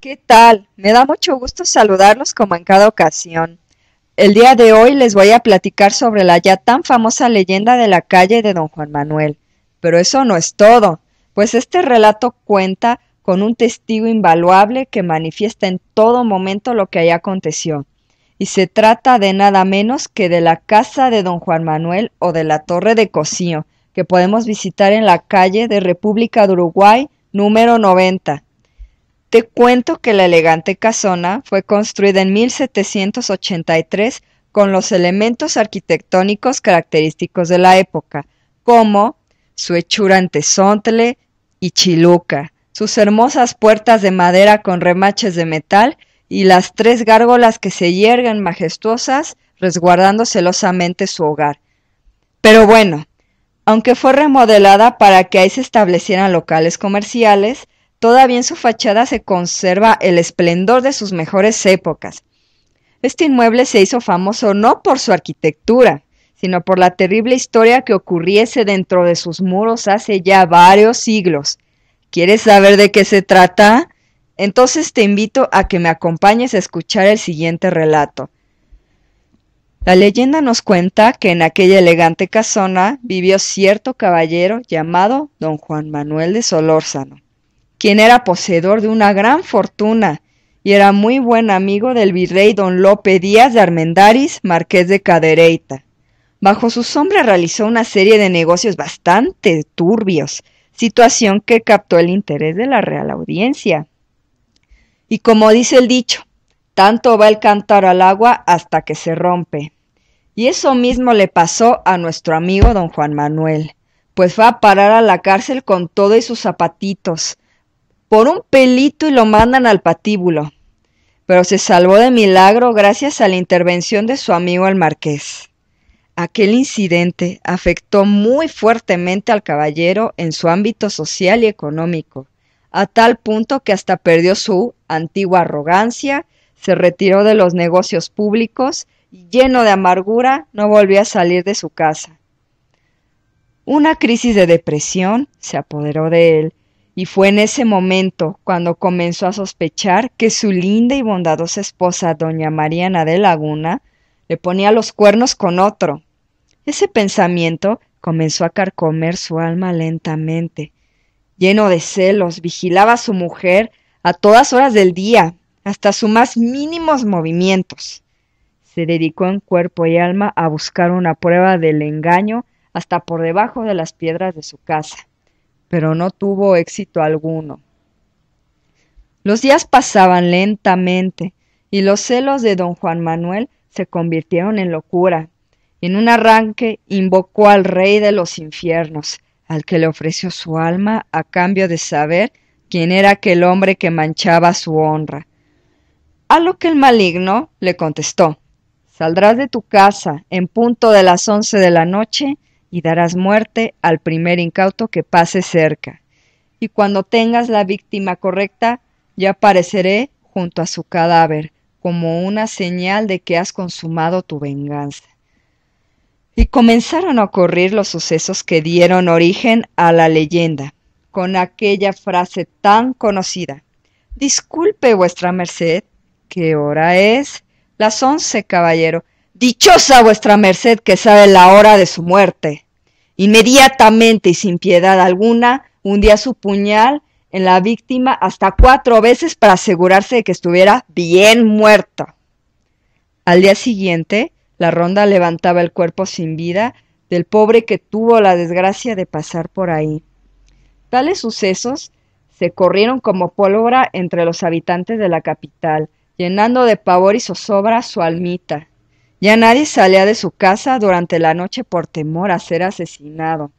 ¿Qué tal? Me da mucho gusto saludarlos como en cada ocasión. El día de hoy les voy a platicar sobre la ya tan famosa leyenda de la calle de don Juan Manuel. Pero eso no es todo, pues este relato cuenta con un testigo invaluable que manifiesta en todo momento lo que allá aconteció. Y se trata de nada menos que de la casa de don Juan Manuel o de la torre de Cocío, que podemos visitar en la calle de República de Uruguay número 90, te cuento que la elegante casona fue construida en 1783 con los elementos arquitectónicos característicos de la época, como su hechura en tesontle y chiluca, sus hermosas puertas de madera con remaches de metal y las tres gárgolas que se yergan majestuosas resguardando celosamente su hogar. Pero bueno, aunque fue remodelada para que ahí se establecieran locales comerciales, Todavía en su fachada se conserva el esplendor de sus mejores épocas. Este inmueble se hizo famoso no por su arquitectura, sino por la terrible historia que ocurriese dentro de sus muros hace ya varios siglos. ¿Quieres saber de qué se trata? Entonces te invito a que me acompañes a escuchar el siguiente relato. La leyenda nos cuenta que en aquella elegante casona vivió cierto caballero llamado don Juan Manuel de Solórzano quien era poseedor de una gran fortuna y era muy buen amigo del virrey don Lope Díaz de Armendaris, marqués de Cadereyta. Bajo su sombra realizó una serie de negocios bastante turbios, situación que captó el interés de la Real Audiencia. Y como dice el dicho, tanto va el cantar al agua hasta que se rompe. Y eso mismo le pasó a nuestro amigo don Juan Manuel, pues fue a parar a la cárcel con todo y sus zapatitos, por un pelito y lo mandan al patíbulo. Pero se salvó de milagro gracias a la intervención de su amigo el marqués. Aquel incidente afectó muy fuertemente al caballero en su ámbito social y económico, a tal punto que hasta perdió su antigua arrogancia, se retiró de los negocios públicos y lleno de amargura no volvió a salir de su casa. Una crisis de depresión se apoderó de él y fue en ese momento cuando comenzó a sospechar que su linda y bondadosa esposa, doña Mariana de Laguna, le ponía los cuernos con otro. Ese pensamiento comenzó a carcomer su alma lentamente. Lleno de celos, vigilaba a su mujer a todas horas del día, hasta sus más mínimos movimientos. Se dedicó en cuerpo y alma a buscar una prueba del engaño hasta por debajo de las piedras de su casa pero no tuvo éxito alguno. Los días pasaban lentamente y los celos de don Juan Manuel se convirtieron en locura. En un arranque invocó al rey de los infiernos, al que le ofreció su alma a cambio de saber quién era aquel hombre que manchaba su honra. A lo que el maligno le contestó Saldrás de tu casa en punto de las once de la noche y darás muerte al primer incauto que pase cerca. Y cuando tengas la víctima correcta, ya apareceré junto a su cadáver, como una señal de que has consumado tu venganza. Y comenzaron a ocurrir los sucesos que dieron origen a la leyenda, con aquella frase tan conocida. Disculpe vuestra merced, ¿qué hora es? Las once, caballero. Dichosa vuestra merced que sabe la hora de su muerte. Inmediatamente y sin piedad alguna, hundía su puñal en la víctima hasta cuatro veces para asegurarse de que estuviera bien muerta. Al día siguiente, la ronda levantaba el cuerpo sin vida del pobre que tuvo la desgracia de pasar por ahí. Tales sucesos se corrieron como pólvora entre los habitantes de la capital, llenando de pavor y zozobra su almita. Ya nadie salía de su casa durante la noche por temor a ser asesinado.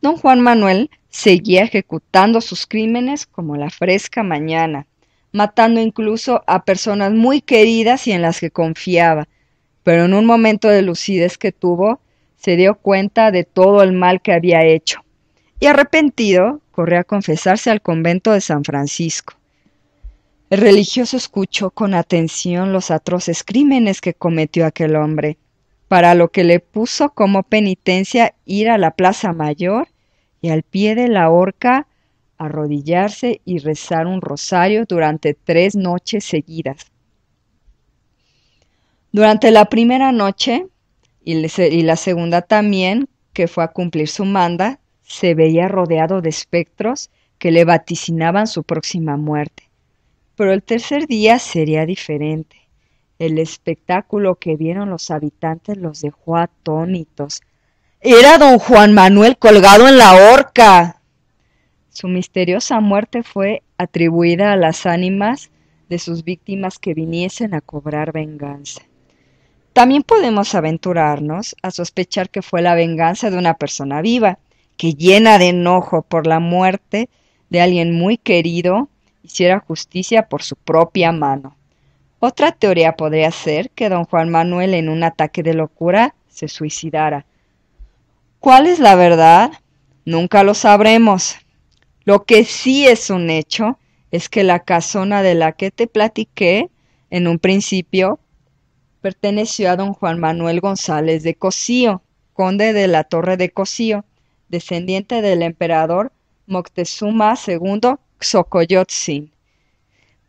Don Juan Manuel seguía ejecutando sus crímenes como la fresca mañana, matando incluso a personas muy queridas y en las que confiaba, pero en un momento de lucidez que tuvo, se dio cuenta de todo el mal que había hecho, y arrepentido, corrió a confesarse al convento de San Francisco. El religioso escuchó con atención los atroces crímenes que cometió aquel hombre, para lo que le puso como penitencia ir a la Plaza Mayor y al pie de la horca arrodillarse y rezar un rosario durante tres noches seguidas. Durante la primera noche y la segunda también, que fue a cumplir su manda, se veía rodeado de espectros que le vaticinaban su próxima muerte pero el tercer día sería diferente. El espectáculo que vieron los habitantes los dejó atónitos. Era don Juan Manuel colgado en la horca. Su misteriosa muerte fue atribuida a las ánimas de sus víctimas que viniesen a cobrar venganza. También podemos aventurarnos a sospechar que fue la venganza de una persona viva, que llena de enojo por la muerte de alguien muy querido, hiciera justicia por su propia mano. Otra teoría podría ser que don Juan Manuel en un ataque de locura se suicidara. ¿Cuál es la verdad? Nunca lo sabremos. Lo que sí es un hecho es que la casona de la que te platiqué en un principio perteneció a don Juan Manuel González de Cosío, conde de la Torre de Cosío, descendiente del emperador Moctezuma II Xocoyotzin.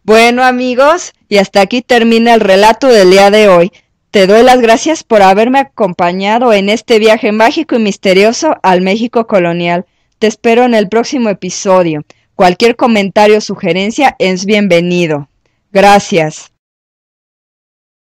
Bueno amigos, y hasta aquí termina el relato del día de hoy. Te doy las gracias por haberme acompañado en este viaje mágico y misterioso al México colonial. Te espero en el próximo episodio. Cualquier comentario o sugerencia es bienvenido. Gracias.